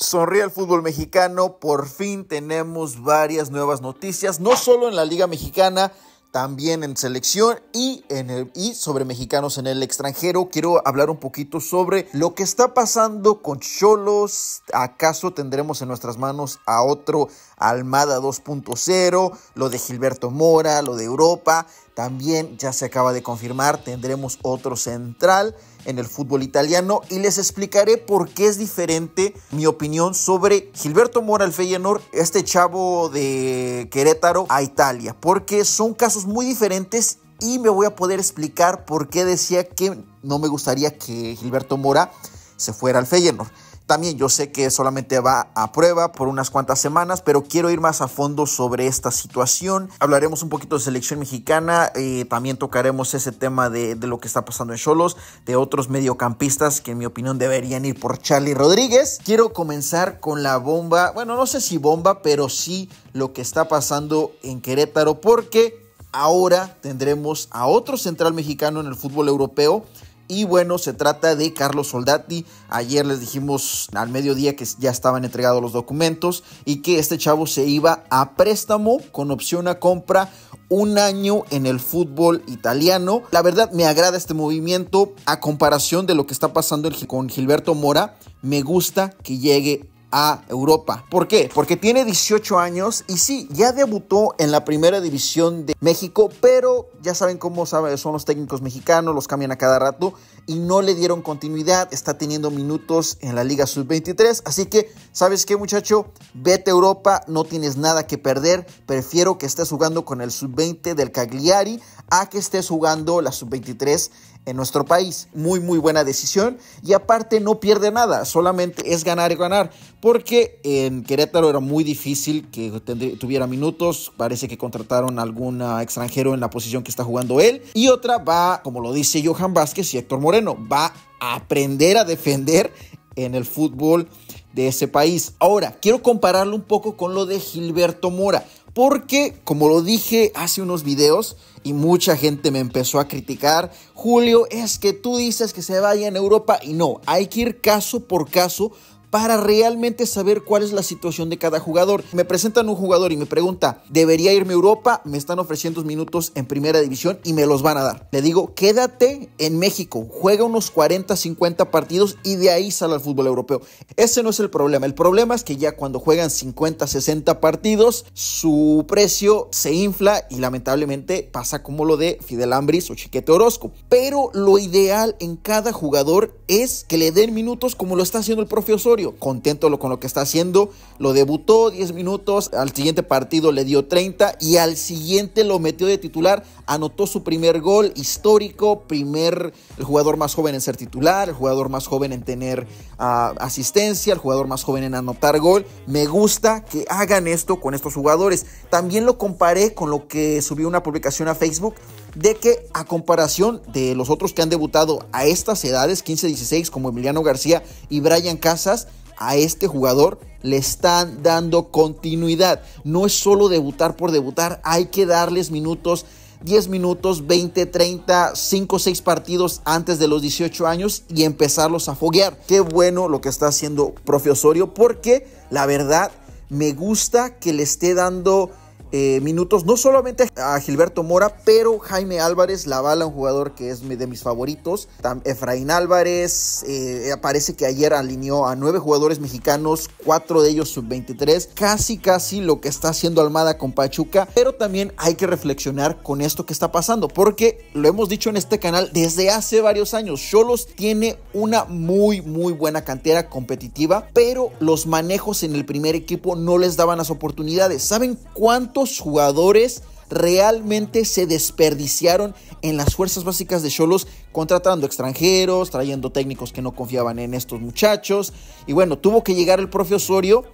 Sonríe el fútbol mexicano, por fin tenemos varias nuevas noticias, no solo en la Liga Mexicana, también en selección y, en el, y sobre mexicanos en el extranjero. Quiero hablar un poquito sobre lo que está pasando con Cholos. ¿Acaso tendremos en nuestras manos a otro Almada 2.0? Lo de Gilberto Mora, lo de Europa. También ya se acaba de confirmar, tendremos otro central en el fútbol italiano y les explicaré por qué es diferente mi opinión sobre Gilberto Mora al Feyenoord, este chavo de Querétaro a Italia, porque son casos muy diferentes y me voy a poder explicar por qué decía que no me gustaría que Gilberto Mora se fuera al Feyenoord. También yo sé que solamente va a prueba por unas cuantas semanas, pero quiero ir más a fondo sobre esta situación. Hablaremos un poquito de selección mexicana, eh, también tocaremos ese tema de, de lo que está pasando en Cholos, de otros mediocampistas que en mi opinión deberían ir por Charlie Rodríguez. Quiero comenzar con la bomba, bueno, no sé si bomba, pero sí lo que está pasando en Querétaro, porque ahora tendremos a otro central mexicano en el fútbol europeo. Y bueno, se trata de Carlos Soldati. Ayer les dijimos al mediodía que ya estaban entregados los documentos y que este chavo se iba a préstamo con opción a compra un año en el fútbol italiano. La verdad me agrada este movimiento a comparación de lo que está pasando con Gilberto Mora. Me gusta que llegue a Europa. ¿Por qué? Porque tiene 18 años y sí, ya debutó en la primera división de México, pero ya saben cómo son los técnicos mexicanos, los cambian a cada rato y no le dieron continuidad, está teniendo minutos en la Liga Sub-23, así que, ¿sabes qué muchacho? Vete a Europa, no tienes nada que perder, prefiero que estés jugando con el Sub-20 del Cagliari a que estés jugando la sub-23 en nuestro país. Muy, muy buena decisión. Y aparte no pierde nada, solamente es ganar y ganar. Porque en Querétaro era muy difícil que tuviera minutos. Parece que contrataron a algún ah, extranjero en la posición que está jugando él. Y otra va, como lo dice Johan Vázquez y Héctor Moreno, va a aprender a defender en el fútbol de ese país. Ahora, quiero compararlo un poco con lo de Gilberto Mora. Porque, como lo dije hace unos videos, y mucha gente me empezó a criticar. Julio, es que tú dices que se vaya en Europa y no, hay que ir caso por caso para realmente saber cuál es la situación de cada jugador. Me presentan un jugador y me pregunta, ¿debería irme a Europa? Me están ofreciendo minutos en primera división y me los van a dar. Le digo, quédate en México, juega unos 40, 50 partidos y de ahí sale al fútbol europeo. Ese no es el problema. El problema es que ya cuando juegan 50, 60 partidos, su precio se infla y lamentablemente pasa como lo de Fidel Ambris o Chiquete Orozco. Pero lo ideal en cada jugador es que le den minutos como lo está haciendo el profesor contento con lo que está haciendo, lo debutó 10 minutos, al siguiente partido le dio 30 y al siguiente lo metió de titular, anotó su primer gol histórico, primer el jugador más joven en ser titular, el jugador más joven en tener ah, asistencia, el jugador más joven en anotar gol. Me gusta que hagan esto con estos jugadores. También lo comparé con lo que subió una publicación a Facebook de que a comparación de los otros que han debutado a estas edades, 15-16, como Emiliano García y Brian Casas, a este jugador le están dando continuidad. No es solo debutar por debutar, hay que darles minutos. 10 minutos, 20, 30, 5, 6 partidos antes de los 18 años y empezarlos a foguear. Qué bueno lo que está haciendo Profe Osorio porque la verdad me gusta que le esté dando eh, minutos, no solamente a Gilberto Mora, pero Jaime Álvarez, la bala, un jugador que es de mis favoritos. Efraín Álvarez, eh, parece que ayer alineó a nueve jugadores mexicanos, cuatro de ellos sub-23, casi casi lo que está haciendo Almada con Pachuca, pero también hay que reflexionar con esto que está pasando, porque lo hemos dicho en este canal desde hace varios años, Cholos tiene una muy, muy buena cantera competitiva, pero los manejos en el primer equipo no les daban las oportunidades. ¿Saben cuánto? jugadores realmente se desperdiciaron en las fuerzas básicas de Cholos, contratando extranjeros, trayendo técnicos que no confiaban en estos muchachos. Y bueno, tuvo que llegar el profe Osorio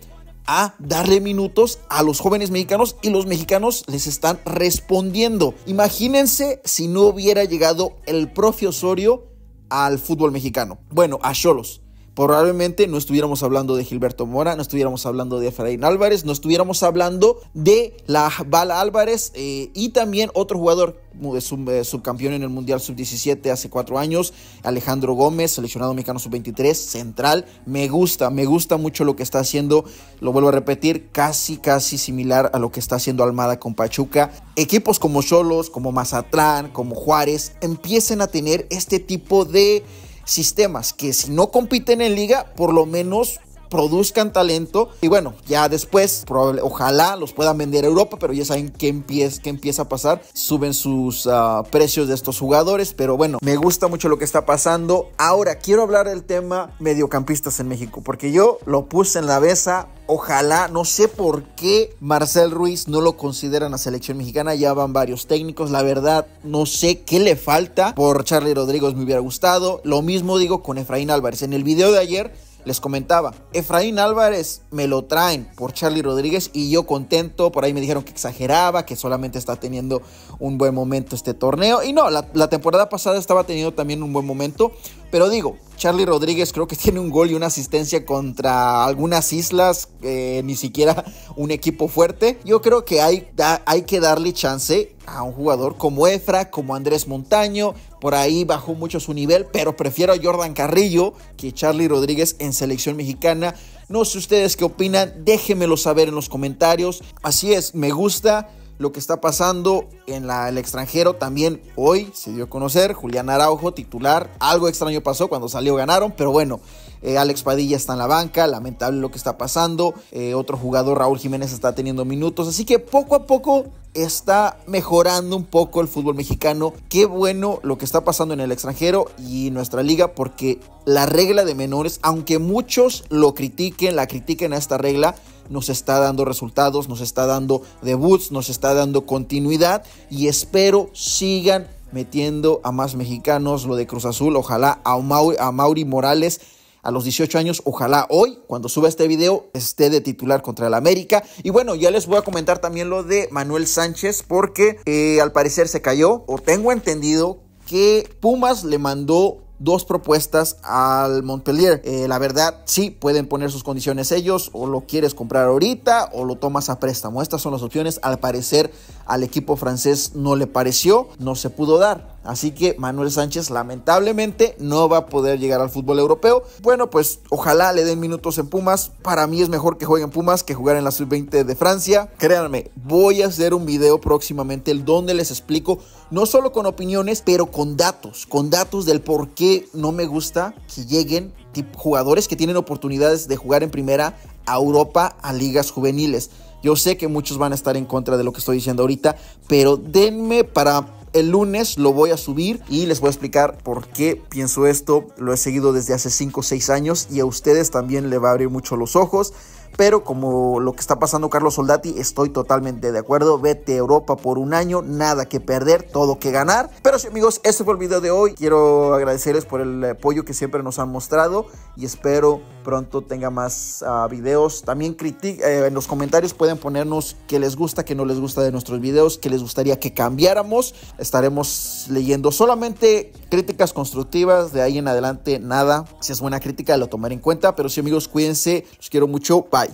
a darle minutos a los jóvenes mexicanos y los mexicanos les están respondiendo. Imagínense si no hubiera llegado el profe Osorio al fútbol mexicano. Bueno, a Cholos probablemente no estuviéramos hablando de Gilberto Mora, no estuviéramos hablando de Efraín Álvarez, no estuviéramos hablando de la Bala Álvarez eh, y también otro jugador eh, subcampeón en el Mundial Sub-17 hace cuatro años, Alejandro Gómez, seleccionado mexicano Sub-23, central. Me gusta, me gusta mucho lo que está haciendo, lo vuelvo a repetir, casi, casi similar a lo que está haciendo Almada con Pachuca. Equipos como Cholos, como Mazatlán, como Juárez, empiecen a tener este tipo de sistemas que si no compiten en liga, por lo menos produzcan talento y bueno, ya después, ojalá los puedan vender a Europa, pero ya saben qué empieza, empieza a pasar, suben sus ah, precios de estos jugadores, pero bueno, me gusta mucho lo que está pasando. Ahora quiero hablar del tema mediocampistas en México, porque yo lo puse en la mesa Ojalá, no sé por qué Marcel Ruiz no lo consideran a selección mexicana. Ya van varios técnicos. La verdad, no sé qué le falta. Por Charlie Rodríguez me hubiera gustado. Lo mismo digo con Efraín Álvarez. En el video de ayer les comentaba, Efraín Álvarez me lo traen por Charlie Rodríguez y yo contento, por ahí me dijeron que exageraba, que solamente está teniendo un buen momento este torneo. Y no, la, la temporada pasada estaba teniendo también un buen momento, pero digo, Charlie Rodríguez creo que tiene un gol y una asistencia contra algunas islas, eh, ni siquiera un equipo fuerte. Yo creo que hay, hay que darle chance a un jugador como Efra, como Andrés Montaño. Por ahí bajó mucho su nivel, pero prefiero a Jordan Carrillo que Charlie Rodríguez en selección mexicana. No sé ustedes qué opinan, déjenmelo saber en los comentarios. Así es, me gusta lo que está pasando en el extranjero también hoy se dio a conocer. Julián Araujo, titular. Algo extraño pasó cuando salió ganaron, pero bueno. Eh, Alex Padilla está en la banca, lamentable lo que está pasando. Eh, otro jugador, Raúl Jiménez, está teniendo minutos. Así que poco a poco está mejorando un poco el fútbol mexicano. Qué bueno lo que está pasando en el extranjero y nuestra liga, porque la regla de menores, aunque muchos lo critiquen, la critiquen a esta regla, nos está dando resultados, nos está dando debuts, nos está dando continuidad y espero sigan metiendo a más mexicanos lo de Cruz Azul, ojalá a Mauri, Morales a los 18 años, ojalá hoy, cuando suba este video, esté de titular contra el América. Y bueno, ya les voy a comentar también lo de Manuel Sánchez, porque eh, al parecer se cayó, o tengo entendido que Pumas le mandó dos propuestas al Montpellier. Eh, la verdad, sí, pueden poner sus condiciones ellos, o lo quieres comprar ahorita o lo tomas a préstamo. Estas son las opciones. Al parecer, al equipo francés no le pareció, no se pudo dar. Así que Manuel Sánchez lamentablemente no va a poder llegar al fútbol europeo. Bueno, pues ojalá le den minutos en Pumas. Para mí es mejor que juegue en Pumas que jugar en la sub-20 de Francia. Créanme, voy a hacer un video próximamente el donde les explico no solo con opiniones, pero con datos, con datos del por qué no me gusta que lleguen jugadores que tienen oportunidades de jugar en primera a Europa, a ligas juveniles. Yo sé que muchos van a estar en contra de lo que estoy diciendo ahorita, pero denme para el lunes lo voy a subir y les voy a explicar por qué pienso esto. Lo he seguido desde hace 5 o 6 años y a ustedes también le va a abrir mucho los ojos. Pero como lo que está pasando Carlos Soldati, estoy totalmente de acuerdo. Vete a Europa por un año, nada que perder, todo que ganar. Pero sí, amigos, este fue el video de hoy. Quiero agradecerles por el apoyo que siempre nos han mostrado y espero pronto tenga más ah, videos. También eh, en los comentarios pueden ponernos qué les gusta, qué no les gusta de nuestros videos, qué les gustaría que cambiáramos. Estaremos leyendo solamente críticas constructivas. De ahí en adelante, nada. Si es buena crítica, lo tomaré en cuenta. Pero sí, amigos, cuídense. Los quiero mucho. Bye.